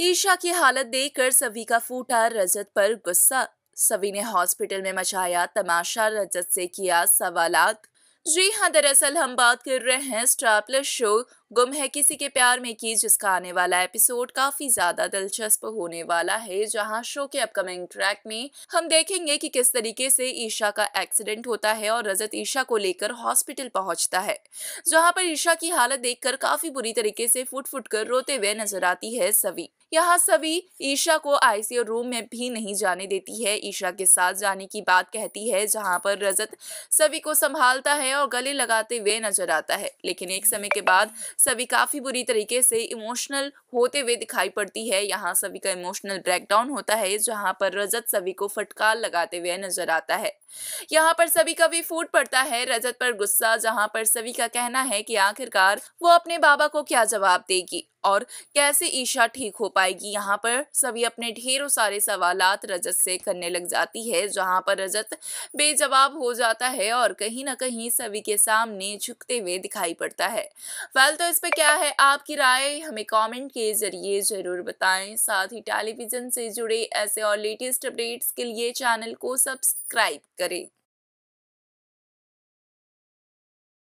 ईशा की हालत देखकर सभी का फूटा रजत पर गुस्सा सभी ने हॉस्पिटल में मचाया तमाशा रजत से किया सवालात जी हाँ दरअसल हम बात कर रहे हैं स्टार प्लस शो गुम है किसी के प्यार में की जिसका आने वाला एपिसोड काफी ज्यादा दिलचस्प होने वाला है जहां शो के अपकमिंग ट्रैक में हम देखेंगे कि किस तरीके से ईशा का एक्सीडेंट होता है और रजत ईशा को लेकर हॉस्पिटल पहुंचता है जहां पर ईशा की हालत देखकर काफी बुरी तरीके से फुट फुट कर रोते हुए नजर आती है सभी यहाँ सभी ईशा को आईसीयू रूम में भी नहीं जाने देती है ईशा के साथ जाने की बात कहती है जहाँ पर रजत सभी को संभालता है और गले लगाते हुए नजर आता है लेकिन एक समय के बाद सभी काफ़ी बुरी तरीके से इमोशनल होते हुए दिखाई पड़ती है यहाँ सभी का इमोशनल ब्रेकडाउन होता है जहाँ पर रजत सभी को फटकार लगाते हुए नजर आता है यहाँ पर सभी का भी फूट पड़ता है रजत पर गुस्सा जहाँ पर सभी का कहना है कि आखिरकार वो अपने बाबा को क्या जवाब देगी और कैसे ईशा ठीक हो पाएगी यहाँ पर सभी अपने ढेरों सारे सवालात रजत से करने लग जाती है जहाँ पर रजत बेजवाब हो जाता है और कहीं ना कहीं सभी के सामने झुकते हुए दिखाई पड़ता है वेल तो इस पर क्या है आपकी राय हमें कमेंट के जरिए ज़रूर बताएं साथ ही टेलीविज़न से जुड़े ऐसे और लेटेस्ट अपडेट्स के लिए चैनल को सब्सक्राइब करें